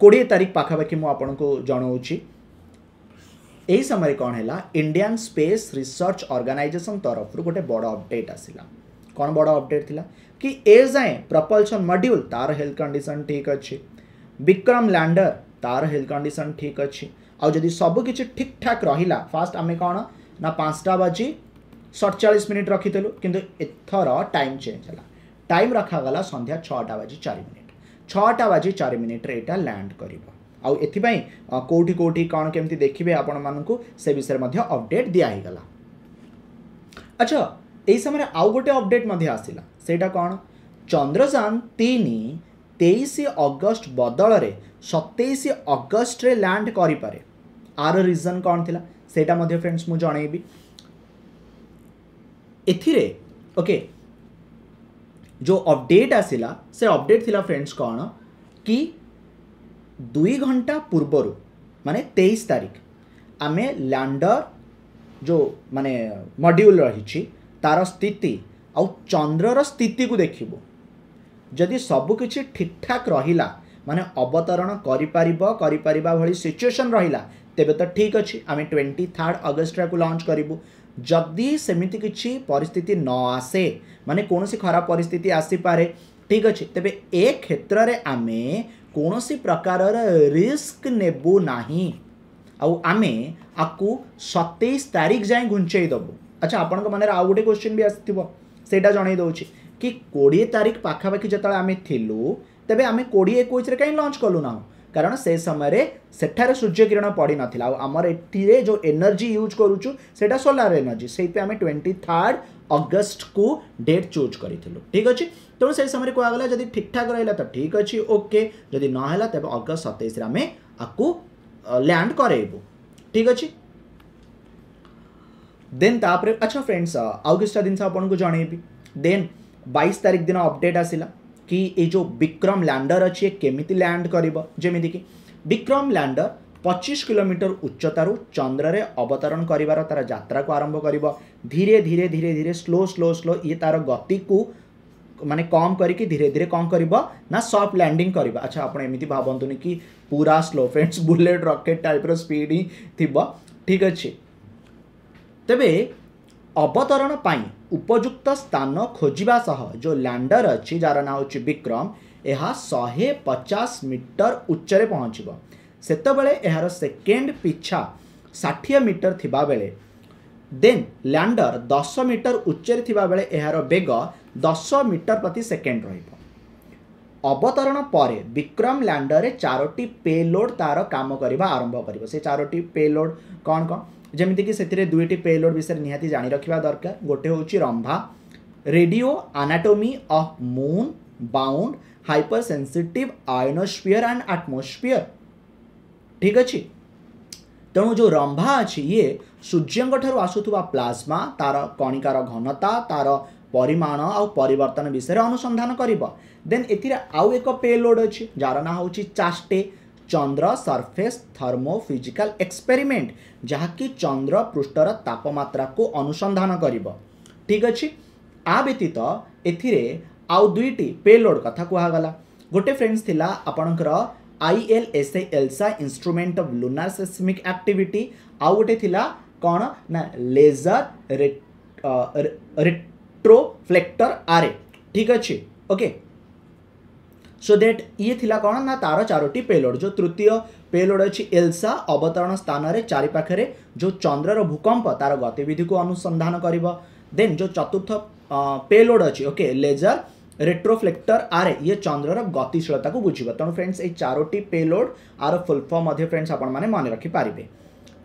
କୋଡ଼ିଏ ତାରିଖ ପାଖାପାଖି ମୁଁ ଆପଣଙ୍କୁ ଜଣାଉଛି ଏହି ସମୟରେ କ'ଣ ହେଲା ଇଣ୍ଡିଆନ୍ ସ୍ପେସ୍ ରିସର୍ଚ୍ଚ ଅର୍ଗାନାଇଜେସନ୍ ତରଫରୁ ଗୋଟେ ବଡ଼ ଅପଡ଼େଟ୍ ଆସିଲା କ'ଣ ବଡ଼ ଅପଡ଼େଟ୍ ଥିଲା କି ଏ ଯାଏଁ ପ୍ରପଲ୍ସନ୍ ମଡ୍ୟୁଲ୍ ତା'ର ହେଲ୍ଥ କଣ୍ଡିସନ୍ ଠିକ୍ ଅଛି ବିକ୍ରମ ଲ୍ୟାଣ୍ଡର तार हेल्थ कंडीशन ठीक अच्छी आउ जदि सब ठीक ठाक रहा फास्ट आम कौन ना पांचटा बाजि सड़चाश मिनिट रखीलु कितु एथर टाइम चेंज है टाइम रखाला सन्ध्या छटा बाजी चार मिनिट छटा बाजी चार मिनिट्रे यहाँ लैंड कर आई कौटी कौटी कौन केमती देखिए आपण मानक से विषय में अपडेट दिगला अच्छा यही समय आउ गोटे अपडेट आसला सेटा कौन चंद्रजान तीन তেইশ অগস্ট বদলরে সতেইশ অগস্টরে ল্যান্ড করে ଆର ରିଜନ୍ କ'ଣ ଥିଲା ସେଇଟା ମଧ୍ୟ ଫ୍ରେଣ୍ଡସ୍ ମୁଁ ଜଣେଇବି ଏଥିରେ ଓକେ ଯେଉଁ ଅପଡ଼େଟ୍ ଆସିଲା ସେ ଅପଡ଼େଟ୍ ଥିଲା ଫ୍ରେଣ୍ଡସ୍ କ'ଣ କି ଦୁଇ ଘଣ୍ଟା ପୂର୍ବରୁ ମାନେ ତେଇଶ ତାରିଖ ଆମେ ଲ୍ୟାଣ୍ଡର ଯେଉଁ ମାନେ ମଡ୍ୟୁଲ୍ ରହିଛି ତା'ର ସ୍ଥିତି ଆଉ ଚନ୍ଦ୍ରର ସ୍ଥିତିକୁ ଦେଖିବୁ ଯଦି ସବୁକିଛି ଠିକ୍ଠାକ୍ ରହିଲା ମାନେ ଅବତରଣ କରିପାରିବ କରିପାରିବା ଭଳି ସିଚୁଏସନ୍ ରହିଲା ତେବେ ତ ଠିକ୍ ଅଛି ଆମେ ଟ୍ୱେଣ୍ଟି ଥାର୍ଡ଼ ଅଗଷ୍ଟଟାକୁ ଲଞ୍ଚ କରିବୁ ଯଦି ସେମିତି କିଛି ପରିସ୍ଥିତି ନ ଆସେ ମାନେ କୌଣସି ଖରାପ ପରିସ୍ଥିତି ଆସିପାରେ ଠିକ୍ ଅଛି ତେବେ ଏ କ୍ଷେତ୍ରରେ ଆମେ କୌଣସି ପ୍ରକାରର ରିସ୍କ ନେବୁ ନାହିଁ ଆଉ ଆମେ ଆକୁ ସତେଇଶ ତାରିଖ ଯାଏଁ ଘୁଞ୍ଚେଇ ଦେବୁ ଆଚ୍ଛା ଆପଣଙ୍କ ମନରେ ଆଉ ଗୋଟେ କ୍ୱେଶ୍ଚିନ୍ ବି ଆସିଥିବ ସେଇଟା ଜଣେଇ ଦେଉଛି कि कोड़े तारीख पखापाखि जो आम थू तेज आम कोड़े एक कहीं लंच ना कारण से समय सेठार सूर्यकिरण पड़ नाला आमर एटीर जो एनर्जी यूज करुचु से सोलार एनर्जी से आम ट्वेंटी थार्ड अगस्ट को डेट चूज करूँ ठीक अच्छे तेणु से समय कहगला जब ठीक ठाक रहा तो ठीक अच्छे ओके जदि नाला तेज अगस्ट सतैश रे आपको लैंड करेबू ठीक अच्छे देन तापर अच्छा फ्रेंड्स आउ किसा जिनस देन ବାଇଶ ତାରିଖ ଦିନ ଅପଡ଼େଟ୍ ଆସିଲା କି ଏଇ ଯେଉଁ ବିକ୍ରମ ଲ୍ୟାଣ୍ଡର ଅଛି ଏ କେମିତି ଲ୍ୟାଣ୍ଡ କରିବ ଯେମିତିକି ବିକ୍ରମ ଲ୍ୟାଣ୍ଡର ପଚିଶ କିଲୋମିଟର ଉଚ୍ଚତାରୁ ଚନ୍ଦ୍ରରେ ଅବତରଣ କରିବାର ତା'ର ଯାତ୍ରାକୁ ଆରମ୍ଭ କରିବ ଧୀରେ ଧୀରେ ଧୀରେ ଧୀରେ ସ୍ଲୋ ସ୍ଲୋ ସ୍ଲୋ ଇଏ ତା'ର ଗତିକୁ ମାନେ କମ୍ କରିକି ଧୀରେ ଧୀରେ କ'ଣ କରିବ ନା ସଫ୍ଟ ଲ୍ୟାଣ୍ଡିଂ କରିବ ଆଚ୍ଛା ଆପଣ ଏମିତି ଭାବନ୍ତୁନି କି ପୁରା ସ୍ଲୋ ଫ୍ରେଣ୍ଡସ୍ ବୁଲେଟ୍ ରକେଟ୍ ଟାଇପ୍ର ସ୍ପିଡ଼ ହିଁ ଥିବ ଠିକ୍ ଅଛି ତେବେ ଅବତରଣ ପାଇଁ ଉପଯୁକ୍ତ ସ୍ଥାନ ଖୋଜିବା ସହ ଯେଉଁ ଲ୍ୟାଣ୍ଡର ଅଛି ଯାହାର ନାଁ ହେଉଛି ବିକ୍ରମ ଏହା ଶହେ ପଚାଶ ମିଟର ଉଚ୍ଚରେ ପହଞ୍ଚିବ ସେତେବେଳେ ଏହାର ସେକେଣ୍ଡ ପିଛା ଷାଠିଏ ମିଟର ଥିବାବେଳେ ଦେନ୍ ଲ୍ୟାଣ୍ଡର ଦଶ ମିଟର ଉଚ୍ଚରେ ଥିବାବେଳେ ଏହାର ବେଗ ଦଶ ମିଟର ପ୍ରତି ସେକେଣ୍ଡ ରହିବ ଅବତରଣ ପରେ ବିକ୍ରମ ଲ୍ୟାଣ୍ଡରରେ ଚାରୋଟି ପେଲୋଡ଼ ତା'ର କାମ କରିବା ଆରମ୍ଭ କରିବ ସେ ଚାରୋଟି ପେଲୋଡ଼ କ'ଣ କ'ଣ ଯେମିତିକି ସେଥିରେ ଦୁଇଟି ପେଲୋଡ଼ ବିଷୟରେ ନିହାତି ଜାଣି ରଖିବା ଦରକାର ଗୋଟେ ହେଉଛି Rambha radio anatomy of moon bound hypersensitive ionosphere and atmosphere ଠିକ୍ ଅଛି ତେଣୁ ଯେଉଁ ରମ୍ଭା ଅଛି ଇଏ ସୂର୍ଯ୍ୟଙ୍କଠାରୁ ଆସୁଥିବା ପ୍ଲାଜମା ତା'ର କଣିକାର ଘନତା ତା'ର ପରିମାଣ ଆଉ ପରିବର୍ତ୍ତନ ବିଷୟରେ ଅନୁସନ୍ଧାନ କରିବ ଦେନ୍ ଏଥିରେ ଆଉ ଏକ ପେଲୋଡ଼ ଅଛି ଯାହାର ନାଁ ହେଉଛି ChaSTE Chandra surface thermophysical experiment ଯାହାକି ଚନ୍ଦ୍ର ପୃଷ୍ଠର ତାପମାତ୍ରାକୁ ଅନୁସନ୍ଧାନ କରିବ ଠିକ୍ ଅଛି ଆ ବ୍ୟତୀତ ଏଥିରେ ଆଉ ଦୁଇଟି ପେଲୋଡ଼ କଥା କୁହାଗଲା ଗୋଟେ ଫ୍ରେଣ୍ଡସ୍ ଥିଲା ଆପଣଙ୍କର ILSA ILSA instrument of lunar seismic activity ଆଉ ଗୋଟେ ଥିଲା କ'ଣ ନା ଲେଜର ରେଟ୍ରୋଫ୍ଲେକ୍ଟର ଆରେ ଠିକ୍ ଅଛି ଓକେ सो देट ଇଏ ଥିଲା କ'ଣ ନା ତା'ର ଚାରୋଟି ପେଲୋଡ଼ ଯେଉଁ ତୃତୀୟ ପେଲୋଡ଼ ଅଛି ଏଲ୍ସା ଅବତରଣ ସ୍ଥାନରେ ଚାରିପାଖରେ ଯେଉଁ ଚନ୍ଦ୍ରର ଭୂକମ୍ପ ତା'ର ଗତିବିଧିକୁ ଅନୁସନ୍ଧାନ କରିବ ଦେନ୍ ଯେଉଁ ଚତୁର୍ଥ ପେଲୋଡ଼ ଅଛି ଓକେ ଲେଜର୍ ରେଟ୍ରୋଫ୍ଲେକ୍ଟର ଆର୍ ଇଏ ଚନ୍ଦ୍ରର ଗତିଶୀଳତାକୁ ବୁଝିବ ତେଣୁ ଫ୍ରେଣ୍ଡସ୍ ଏଇ ଚାରୋଟି ପେଲୋଡ଼ ଆର ଫୁଲଫର୍ମ ମଧ୍ୟ ଫ୍ରେଣ୍ଡସ୍ ଆପଣମାନେ ମନେ ରଖିପାରିବେ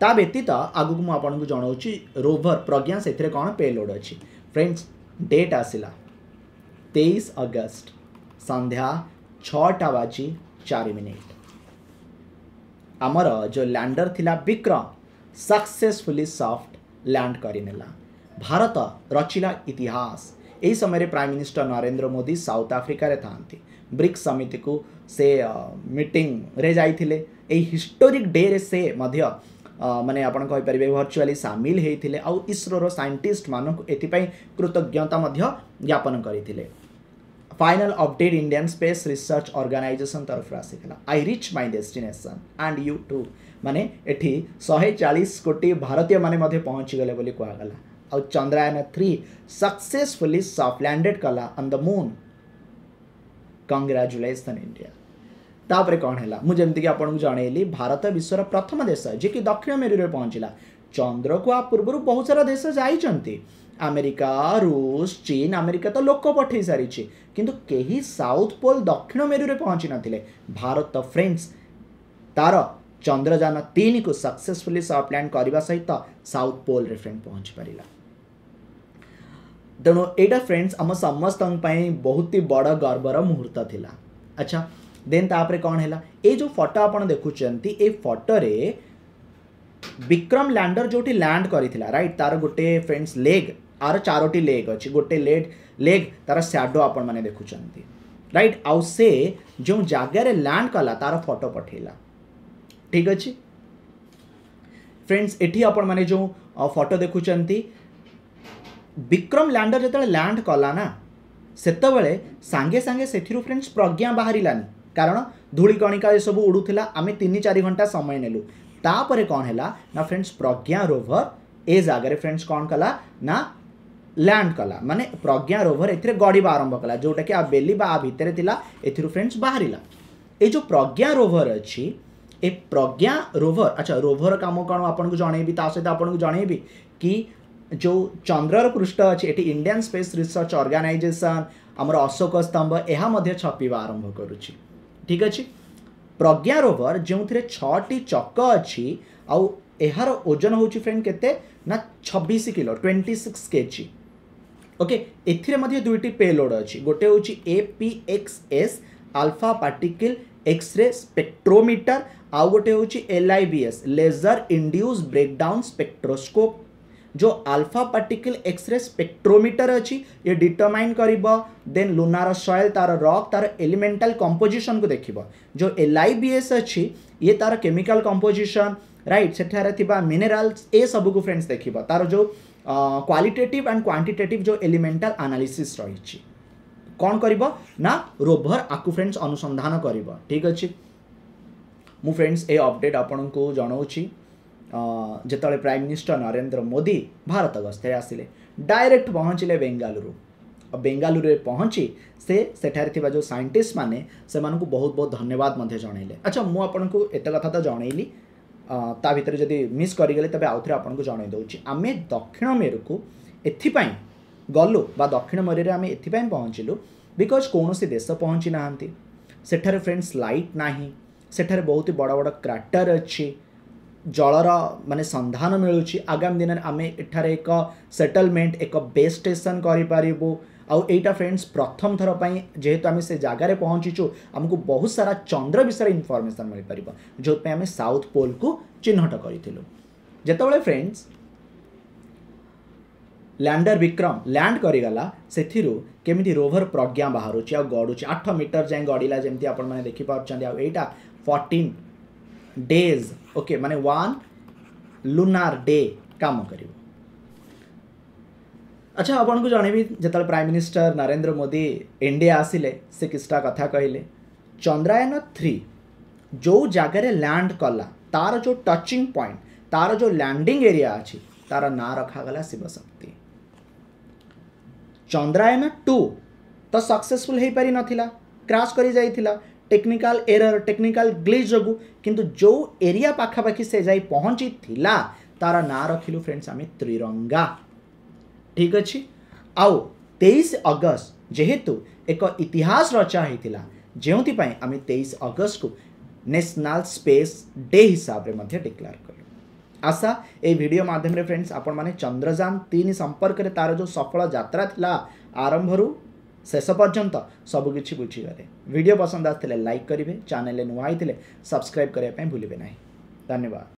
ତା ବ୍ୟତୀତ ଆଗକୁ ମୁଁ ଆପଣଙ୍କୁ ଜଣାଉଛି ରୋଭର ପ୍ରଜ୍ଞା ସେଥିରେ କ'ଣ ପେଲୋଡ଼ ଅଛି ଫ୍ରେଣ୍ଡସ୍ ଡେଟ୍ ଆସିଲା ତେଇଶ ଅଗଷ୍ଟ ସନ୍ଧ୍ୟା छटा बाजी चार मिनिट आमर जो लैंडर थिला विक्रम सक्सेसफुली सॉफ्ट लैंड करेला भारत रचिला इतिहास यही समय prime minister Narendra Modi South Africa था ब्रिक्स समिति को से मीटिंग रे जाते हिस्टोरिक डे रे से मैंने आपर भर्चुआली सामिल होते आउ इस्रोर सैंटिस्ट ये कृतज्ञता ज्ञापन करते final update Indian space research organisation तरफ आसाला I reach my destination and you too माने एटी शहे चालीस कोटी भारतीय मैंने पहुँचीगले कहगला आ Chandrayaan three successful soft landed कला on the moon congratulation India तापर कौन है मुझे आपको जनइली भारत विश्व प्रथम देश जी कि दक्षिण मेरी पहुँचला चंद्र को आ पूर्व बहुत सारा देश जाती ଆମେରିକା ରୁଷ ଚୀନ ଆମେରିକା ତ ଲୋକ ପଠାଇ ସାରିଛି କିନ୍ତୁ କେହି ସାଉଥ୍ ପୋଲ୍ ଦକ୍ଷିଣ ମେରୁରେ ପହଞ୍ଚି ନଥିଲେ ଭାରତ ଫ୍ରେଣ୍ଡସ୍ ତା'ର ଚନ୍ଦ୍ରଯାନ ତିନିକୁ ସକ୍ସେସଫୁଲି ସପ୍ଲ୍ୟାଣ୍ଡ କରିବା ସହିତ ସାଉଥ୍ ପୋଲ୍ରେ ଫ୍ରେଣ୍ଡ୍ ପହଞ୍ଚିପାରିଲା ତେଣୁ ଏଇଟା ଫ୍ରେଣ୍ଡସ୍ ଆମ ସମସ୍ତଙ୍କ ପାଇଁ ବହୁତ ହି ବଡ଼ ଗର୍ବର ମୁହୂର୍ତ୍ତ ଥିଲା ଆଚ୍ଛା ଦେନ୍ ତାପରେ କ'ଣ ହେଲା ଏଇ ଯେଉଁ ଫଟୋ ଆପଣ ଦେଖୁଛନ୍ତି ଏଇ ଫଟୋରେ ବିକ୍ରମ ଲ୍ୟାଣ୍ଡର ଯେଉଁଠି ଲ୍ୟାଣ୍ଡ କରିଥିଲା ରାଇଟ୍ ତାର ଗୋଟିଏ ଫ୍ରେଣ୍ଡସ୍ ଲେଗ୍ ଆର ଚାରୋଟି ଲେଗ୍ ଅଛି ଗୋଟେ ଲେଗ୍ ଲେଗ୍ ତାର ସ୍ୟାଡ଼ୋ ଆପଣମାନେ ଦେଖୁଛନ୍ତି ରାଇଟ୍ ଆଉ ସେ ଯେଉଁ ଜାଗାରେ ଲ୍ୟାଣ୍ଡ କଲା ତାର ଫଟୋ ପଠାଇଲା ଠିକ୍ ଅଛି ଫ୍ରେଣ୍ଡସ୍ ଏଠି ଆପଣମାନେ ଯେଉଁ ଫଟୋ ଦେଖୁଛନ୍ତି ବିକ୍ରମ ଲ୍ୟାଣ୍ଡର ଯେତେବେଳେ ଲ୍ୟାଣ୍ଡ କଲା ନା ସେତେବେଳେ ସାଙ୍ଗେ ସାଙ୍ଗେ ସେଥିରୁ ଫ୍ରେଣ୍ଡସ୍ ପ୍ରଜ୍ଞା ବାହାରିଲାନି କାରଣ ଧୂଳିକଣିକା ଏସବୁ ଉଡ଼ୁଥିଲା ଆମେ ତିନି ଚାରି ଘଣ୍ଟା ସମୟ ନେଲୁ तापर कौन है ना फ्रेंड्स प्रज्ञा रोभर ए जगह फ्रेंड्स कौन कला ना ଲ୍ୟାଣ୍ଡ କଲା ମାନେ ପ୍ରଜ୍ଞା ରୋଭର ଏଥିରେ ଗଡ଼ିବା ଆରମ୍ଭ କଲା ଯେଉଁଟାକି ଆ ବେଲି ବା ଆ ଭିତରେ ଥିଲା ଏଥିରୁ ଫ୍ରେଣ୍ଡସ୍ ବାହାରିଲା ଏ ଯେଉଁ ପ୍ରଜ୍ଞା ରୋଭର ଅଛି ଏ ପ୍ରଜ୍ଞା ରୋଭର ଆଚ୍ଛା ରୋଭର କାମ କ'ଣ ଆପଣଙ୍କୁ ଜଣେଇବି ତା ସହିତ ଆପଣଙ୍କୁ ଜଣେଇବି କି ଯେଉଁ ଚନ୍ଦ୍ରର ପୃଷ୍ଠ ଅଛି ଏଠି ଇଣ୍ଡିଆନ୍ ସ୍ପେସ୍ ରିସର୍ଚ୍ଚ ଅର୍ଗାନାଇଜେସନ୍ ଆମର ଅଶୋକ ସ୍ତମ୍ଭ ଏହା ମଧ୍ୟ ଛପିବା ଆରମ୍ଭ କରୁଛି ଠିକ୍ ଅଛି ପ୍ରଜ୍ଞା ରୋଭର ଯେଉଁଥିରେ ଛଅଟି ଚକ ଅଛି ଆଉ ଏହାର ଓଜନ ହେଉଛି ଫ୍ରେଣ୍ଡ କେତେ ନା ଛବିଶ kilo twenty six KG okay ଏଥିରେ ମଧ୍ୟ ଦୁଇଟି ପେଲୋଡ଼ ଅଛି ଗୋଟେ ହେଉଛି A P X S alpha particle X-ray spectrometer ଆଉ ଗୋଟେ ହେଉଛି L I B S laser induced breakdown spectroscope जो आल्फा पार्टिकल एक्सरे स्पेक्ट्रोमीटर अच्छी ये डिटरमाइन कर देन लुनार सयल तार रक् तार एलिमेंटाल कंपोजिशन को देख जो एल आई बी एस अच्छी ये तार केमिकाल कंपोजिशन राइट से मिनेराल्स ए सब कुछ फ्रेंड्स देख तार जो क्वालिटेटिव एंड क्वांटिटेटिव जो एलिमेंटाल आनालीसी रही कौन कर ना रोभर आपको फ्रेंड्स अनुसंधान कर ठीक अच्छे मु फ्रेंड्स ये अपडेट आपन को जनाऊँगी ଯେତେବେଳେ ପ୍ରାଇମ୍ ମିନିଷ୍ଟର ନରେନ୍ଦ୍ର ମୋଦି ଭାରତ ଗସ୍ତରେ ଆସିଲେ ଡାଇରେକ୍ଟ ପହଞ୍ଚିଲେ ବେଙ୍ଗାଲୁରୁ ଆଉ ବେଙ୍ଗାଲୁରୁରେ ପହଞ୍ଚି ସେ ସେଠାରେ ଥିବା ଯେଉଁ ସାଇଣ୍ଟିଷ୍ଟମାନେ ସେମାନଙ୍କୁ ବହୁତ ବହୁତ ଧନ୍ୟବାଦ ମଧ୍ୟ ଜଣାଇଲେ ଆଚ୍ଛା ମୁଁ ଆପଣଙ୍କୁ ଏତେ କଥା ତ ଜଣାଇଲି ତା ଭିତରେ ଯଦି ମିସ୍ କରିଗଲେ ତେବେ ଆଉଥରେ ଆପଣଙ୍କୁ ଜଣାଇ ଦେଉଛି ଆମେ ଦକ୍ଷିଣ ମେରୁକୁ ଏଥିପାଇଁ ଗଲୁ ବା ଦକ୍ଷିଣ ମେରୁରେ ଆମେ ଏଥିପାଇଁ ପହଞ୍ଚିଲୁ ବିକଜ୍ କୌଣସି ଦେଶ ପହଞ୍ଚି ନାହାନ୍ତି ସେଠାରେ ଫ୍ରେଣ୍ଡସ୍ ଲାଇଟ୍ ନାହିଁ ସେଠାରେ ବହୁତ ବଡ଼ ବଡ଼ କ୍ରାଟର ଅଛି जलर मान सन्धान मिलूँ आगामी दिन में आम एटार एक सेटलमेंट एक बेस स्टेसन करूँ आउ फ्रेंड्स प्रथम थरपाई जेहेतु आम से जगार पहुँचीचु आमको बहुत सारा चंद्र विषय इनफर्मेसन मिल पार जो आम साउथ पोल को चिह्नट करूँ जो फ्रेंड्स लैंडर विक्रम लैंड करगला से केमी रोभर प्रज्ञा बाहर आ गुच्छे आठ मीटर जाए गड़ला जमी आपठी फर्टिन ডেজ ওকে মানে ওয়ান ଲୁନାର ଡେ କାମ କରିବ ଆଚ୍ଛା ଆପଣଙ୍କୁ ଜଣେଇବି ଯେତେବେଳେ prime minister Narendra Modi India ଆସିଲେ ସେ କିଛିଟା କଥା କହିଲେ ଚନ୍ଦ୍ରାୟନ ଥ୍ରୀ ଯେଉଁ ଜାଗାରେ ଲ୍ୟାଣ୍ଡ କଲା ତା'ର ଯେଉଁ ଟଚିଂ ପଏଣ୍ଟ ତା'ର ଯେଉଁ ଲ୍ୟାଣ୍ଡିଂ ଏରିଆ ଅଛି ତା'ର ନାଁ ରଖାଗଲା ଶିବଶକ୍ତି ଚନ୍ଦ୍ରାୟନ ଟୁ ତ ସକ୍ସେସଫୁଲ୍ ହୋଇପାରିନଥିଲା କ୍ରାସ୍ କରିଯାଇଥିଲା টেকনিকাল এরর টেকনিকাল গ্লিচ যোগুঁ কিন্তু ଯେଉଁ ଏରିଆ ପାଖାପାଖି ସେ ଯାଇ ପହଞ୍ଚିଥିଲା ତାର ନାଁ ରଖିଲୁ ଫ୍ରେଣ୍ଡସ୍ ଆମେ ତ୍ରିରଙ୍ଗା ଠିକ୍ ଅଛି ଆଉ ତେଇଶ ଅଗଷ୍ଟ ଯେହେତୁ ଏକ ଇତିହାସ ରଚା ହୋଇଥିଲା ଯେଉଁଥିପାଇଁ ଆମେ ତେଇଶ ଅଗଷ୍ଟକୁ ନ୍ୟାସନାଲ୍ ସ୍ପେସ୍ ଡେ ହିସାବରେ ମଧ୍ୟ ଡିକ୍ଲେୟାର କଲୁ ଆଶା ଏହି ଭିଡ଼ିଓ ମାଧ୍ୟମରେ ଫ୍ରେଣ୍ଡସ୍ ଆପଣମାନେ ଚନ୍ଦ୍ରଯାନ ତିନି ସମ୍ପର୍କରେ ତା'ର ଯେଉଁ ସଫଳ ଯାତ୍ରା ଥିଲା ଆରମ୍ଭରୁ ଶେଷ ପର୍ଯ୍ୟନ୍ତ ସବୁକିଛି ବୁଝିଗଲେ ଭିଡ଼ିଓ ପସନ୍ଦ ଆସିଥିଲେ ଲାଇକ୍ କରିବେ ଚ୍ୟାନେଲରେ ନୂଆ ହେଇଥିଲେ ସବସ୍କ୍ରାଇବ୍ କରିବା ପାଇଁ ଭୁଲିବେ ନାହିଁ ଧନ୍ୟବାଦ